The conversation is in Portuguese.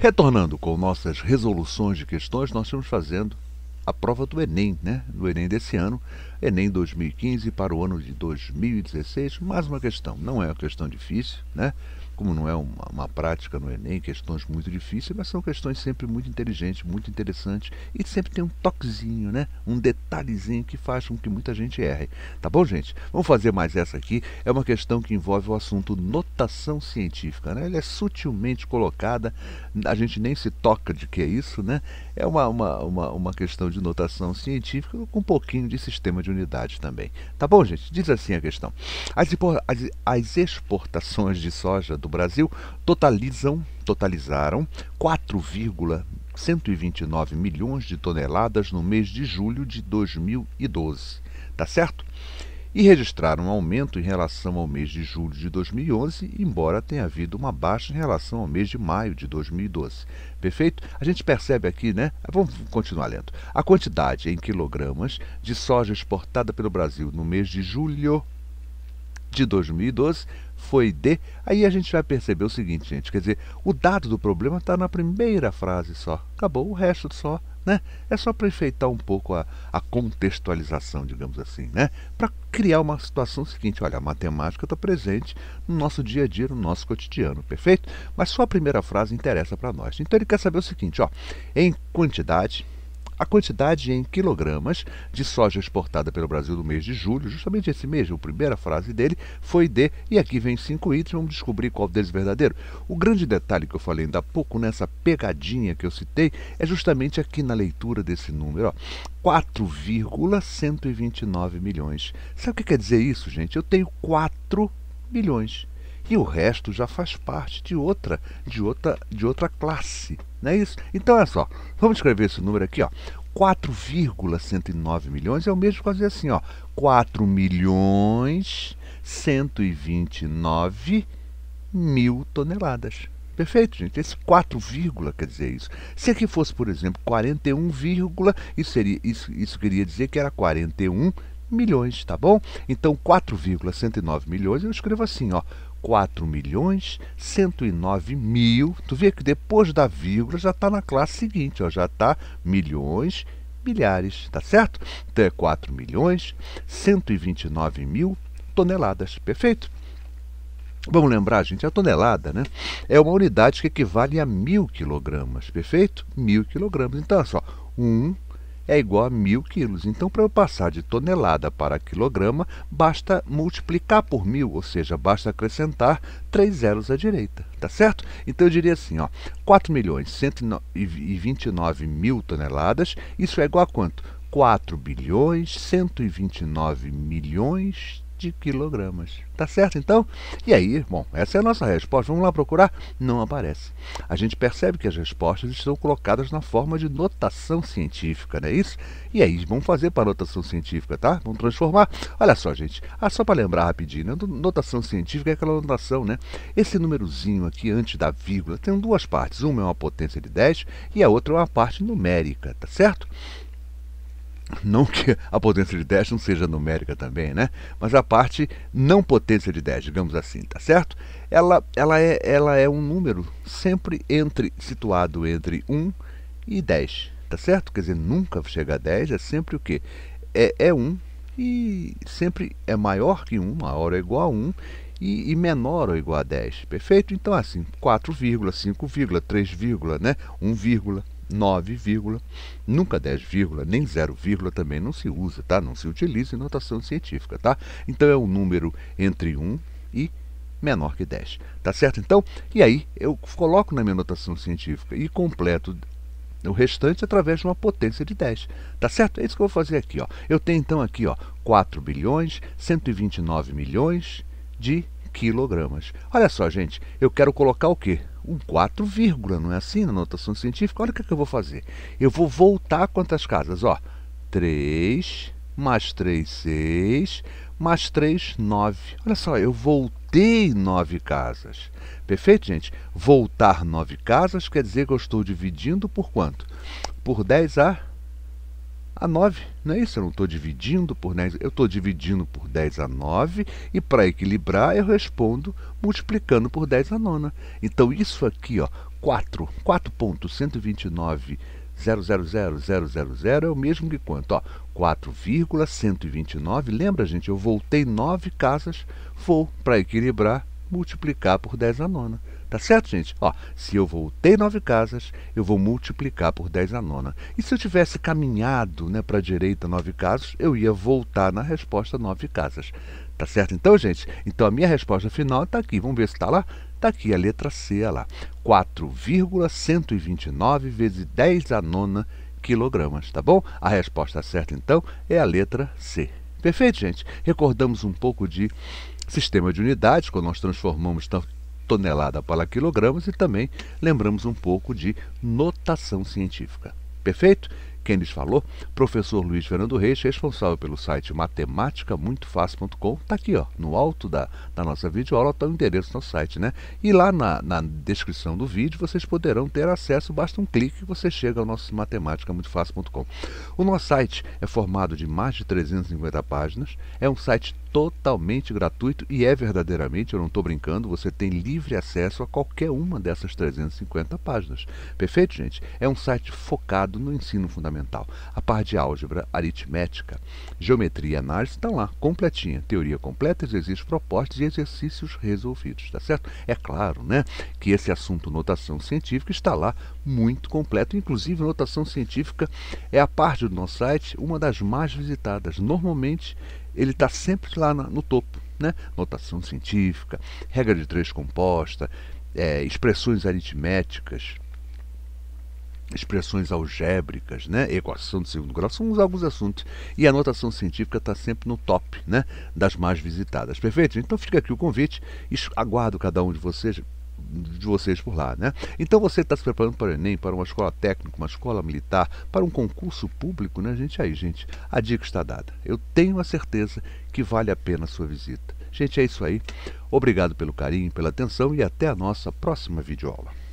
Retornando com nossas resoluções de questões, nós estamos fazendo a prova do Enem, né? Do Enem desse ano, Enem 2015 para o ano de 2016. Mais uma questão, não é uma questão difícil, né? como não é uma, uma, prática no Enem, questões muito difíceis, mas são questões sempre muito inteligentes, muito interessantes e sempre tem um toquezinho, né? Um detalhezinho que faz com que muita gente erre. Tá bom, gente? Vamos fazer mais essa aqui. É uma questão que envolve o assunto notação científica, né? Ela é sutilmente colocada, a gente nem se toca de que é isso, né? É uma, uma, uma, uma questão de notação científica com um pouquinho de sistema de unidade também. Tá bom, gente? Diz assim a questão. As, as, as exportações de soja do do Brasil totalizam, totalizaram 4,129 milhões de toneladas no mês de julho de 2012. Tá certo? E registraram um aumento em relação ao mês de julho de 2011, embora tenha havido uma baixa em relação ao mês de maio de 2012. Perfeito? A gente percebe aqui, né? Vamos continuar lento. A quantidade em quilogramas de soja exportada pelo Brasil no mês de julho de 2012 foi de. Aí a gente vai perceber o seguinte, gente. Quer dizer, o dado do problema está na primeira frase só. Acabou, o resto só. Né? É só para enfeitar um pouco a, a contextualização, digamos assim, né? para criar uma situação seguinte: olha, a matemática está presente no nosso dia a dia, no nosso cotidiano, perfeito? Mas só a primeira frase interessa para nós. Então ele quer saber o seguinte: ó, em quantidade, a quantidade em quilogramas de soja exportada pelo Brasil no mês de julho, justamente esse mês, a primeira frase dele foi de, e aqui vem cinco itens, vamos descobrir qual deles é verdadeiro. O grande detalhe que eu falei ainda há pouco nessa pegadinha que eu citei é justamente aqui na leitura desse número, 4,129 milhões. Sabe o que quer dizer isso, gente? Eu tenho 4 milhões e o resto já faz parte de outra, de outra, de outra classe. Não é isso? Então olha só, vamos escrever esse número aqui, ó. 4,109 milhões é o mesmo que fazer assim, ó. 4 milhões 129 mil toneladas. Perfeito, gente? Esse 4, quer dizer isso. Se aqui fosse, por exemplo, 41, isso, seria, isso, isso queria dizer que era 41 milhões, tá bom? Então, 4,109 milhões, eu escrevo assim, ó. 4 milhões 109 mil. Tu vê que depois da vírgula já está na classe seguinte, ó, já está milhões, milhares, tá certo? Então é 4 milhões 129 mil toneladas, perfeito? Vamos lembrar, gente, a tonelada né, é uma unidade que equivale a mil quilogramas, perfeito? Mil quilogramas. Então, é só, 1 um é igual a mil quilos. Então, para eu passar de tonelada para quilograma, basta multiplicar por mil, ou seja, basta acrescentar três zeros à direita, tá certo? Então, eu diria assim, ó, 4 milhões 129 mil toneladas, isso é igual a quanto? 4 bilhões 129 milhões 7 quilogramas. Tá certo então? E aí, bom, essa é a nossa resposta. Vamos lá procurar? Não aparece. A gente percebe que as respostas estão colocadas na forma de notação científica, não é isso? E aí, vamos fazer para a notação científica, tá? Vamos transformar. Olha só, gente. Ah, só para lembrar rapidinho, né? notação científica é aquela notação, né? Esse númerozinho aqui antes da vírgula tem duas partes. Uma é uma potência de 10 e a outra é uma parte numérica, tá certo? Não que a potência de 10 não seja numérica também, né? Mas a parte não potência de 10, digamos assim, tá certo? Ela, ela, é, ela é um número sempre entre situado entre 1 e 10, tá certo? Quer dizer, nunca chega a 10, é sempre o quê? É, é 1 e sempre é maior que 1, maior ou igual a 1 e, e menor ou igual a 10, perfeito? Então, assim, 4, 5, 3, né? 1, 9, nunca 10, nem 0, também não se usa, tá? Não se utiliza em notação científica, tá? Então é um número entre 1 e menor que 10, tá certo? Então, e aí eu coloco na minha notação científica e completo o restante através de uma potência de 10. Tá certo? É isso que eu vou fazer aqui. Ó. Eu tenho então aqui ó, 4 bilhões 129 milhões de quilogramas. Olha só, gente, eu quero colocar o quê? um 4, não é assim na notação científica? Olha o que, é que eu vou fazer. Eu vou voltar quantas casas? Ó, 3 mais 3, 6, mais 3, 9. Olha só, eu voltei 9 casas. Perfeito, gente? Voltar 9 casas quer dizer que eu estou dividindo por quanto? Por 10 a a 9, não é isso? Eu não estou dividindo por 10, eu estou dividindo por 10 a 9 e para equilibrar eu respondo multiplicando por 10 a 9. Então isso aqui, ó, 4, 4.129 000 é o mesmo que quanto? Ó, 4,129. Lembra, gente? Eu voltei 9 casas, vou para equilibrar multiplicar por 10 a nona. Tá certo, gente? Ó, se eu voltei nove casas, eu vou multiplicar por 10 a nona. E se eu tivesse caminhado né, para a direita nove casas, eu ia voltar na resposta nove casas. Tá certo então, gente? Então a minha resposta final está aqui. Vamos ver se está lá? Está aqui a letra C lá. 4,129 vezes 10 a nona quilogramas, tá bom? A resposta certa então é a letra C. Perfeito, gente? Recordamos um pouco de sistema de unidades, quando nós transformamos tonelada para quilogramas e também lembramos um pouco de notação científica. Perfeito? Quem lhes falou? Professor Luiz Fernando Reis, responsável pelo site matematicamuitofácil.com. Está aqui, ó, no alto da, da nossa videoaula está o endereço do nosso site, né? E lá na, na descrição do vídeo vocês poderão ter acesso, basta um clique e você chega ao nosso matematicamuitofácil.com. O nosso site é formado de mais de 350 páginas, é um site totalmente gratuito e é verdadeiramente, eu não estou brincando, você tem livre acesso a qualquer uma dessas 350 páginas. Perfeito, gente? É um site focado no ensino fundamental fundamental. A parte de álgebra aritmética, geometria e análise está lá, completinha. Teoria completa, exercícios propostos e exercícios resolvidos, tá certo? É claro, né, que esse assunto notação científica está lá muito completo. Inclusive, notação científica é a parte do nosso site, uma das mais visitadas. Normalmente, ele está sempre lá no topo, né? Notação científica, regra de três composta, é, expressões aritméticas, expressões algébricas, né, equação de segundo grau, são alguns assuntos. E a notação científica está sempre no top né, das mais visitadas. Perfeito? Então fica aqui o convite, aguardo cada um de vocês de vocês por lá, né? Então você está se preparando para o Enem, para uma escola técnica, uma escola militar, para um concurso público, né, gente? Aí, gente, a dica está dada. Eu tenho a certeza que vale a pena a sua visita. Gente, é isso aí. Obrigado pelo carinho, pela atenção e até a nossa próxima videoaula.